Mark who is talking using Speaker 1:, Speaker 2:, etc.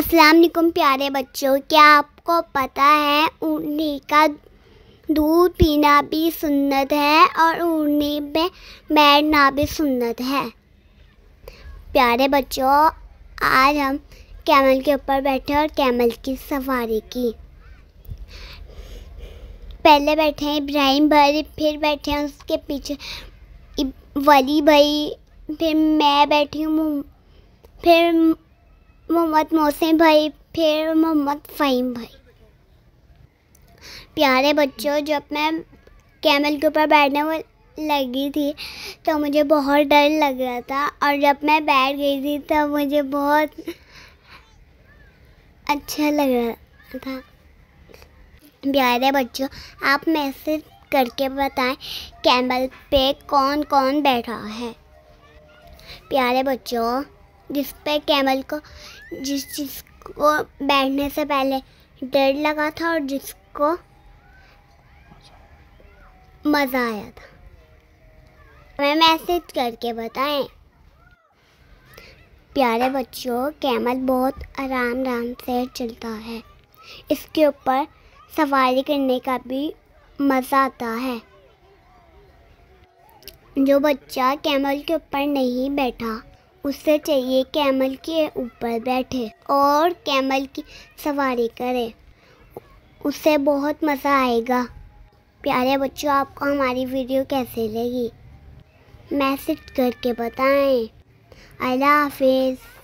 Speaker 1: वालेकुम प्यारे बच्चों क्या आपको पता है ऊँटनी का दूध पीना भी सुन्नत है और ऊँटनी पे बैठना भी सुन्नत है प्यारे बच्चों आज हम कैमल के ऊपर बैठे और कैमल की सवारी की पहले बैठे हैं इब्राहिम भाई फिर बैठे हैं उसके पीछे वली भाई फिर मैं बैठी हूँ फिर मोहम्मद मोहसिन भाई फिर मोहम्मद फ़हीम भाई प्यारे बच्चों जब मैं कैमल के ऊपर बैठने में लगी थी तो मुझे बहुत डर लग रहा था और जब मैं बैठ गई थी तब तो मुझे बहुत अच्छा लग रहा था प्यारे बच्चों आप मैसेज करके बताएं कैमल पे कौन कौन बैठा है प्यारे बच्चों जिस पे कैमल को जिस जिसको बैठने से पहले डर लगा था और जिसको मज़ा आया था हमें मैसेज करके बताएं प्यारे बच्चों कैमल बहुत आराम आराम से चलता है इसके ऊपर सवारी करने का भी मज़ा आता है जो बच्चा कैमल के ऊपर नहीं बैठा उससे चाहिए कैमल के ऊपर बैठे और कैमल की सवारी करे उससे बहुत मज़ा आएगा प्यारे बच्चों आपको हमारी वीडियो कैसे लगी मैसेज करके बताएं अल्लाह हाफिज़